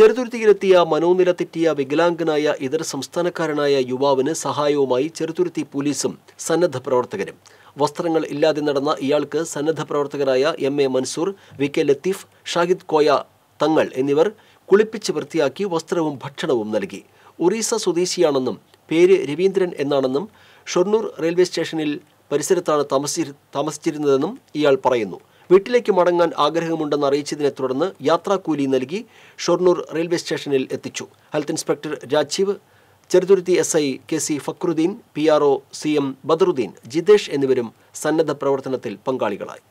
ചെറുതുരുത്തിയിലെത്തിയ മനോനില തെറ്റിയ വികലാംഗനായ ഇതര സംസ്ഥാനക്കാരനായ യുവാവിന് സഹായവുമായി ചെറുതുരുത്തി പോലീസും സന്നദ്ധ പ്രവർത്തകരും വസ്ത്രങ്ങൾ ഇല്ലാതെ നടന്ന ഇയാൾക്ക് സന്നദ്ധ പ്രവർത്തകരായ M A Mansoor V K Latheef Shahid Koya Thangal എന്നിവർ കുളിപ്പിച്ച് വൃത്തിയാക്കി വസ്ത്രവും ഭക്ഷണവും നൽകി ഒറീസ സ്വദേശിയാണെന്നും പേര് രവീന്ദ്രൻ എന്നാണെന്നും ഷൊർണൂർ റെയിൽവേ സ്റ്റേഷനിൽ പരിസരത്താണ് താമസിച്ചിരുന്നതെന്നും ഇയാൾ പറയുന്നു വീട്ടിലേക്ക് മടങ്ങാൻ ആഗ്രഹമുണ്ടെന്ന് അറിയിച്ചതിനെ തുടർന്ന് യാത്രാക്കൂലി നൽകി ഷൊർണൂർ റെയിൽവേ സ്റ്റേഷനിൽ എത്തിച്ചു health inspector Rajeev Cheruthuruthy S I K C Fakhruddin P R O C M Badaruddin Jithesh എന്നിവരും സന്നദ്ധ പ്രവർത്തനത്തിൽ പങ്കാളികളായി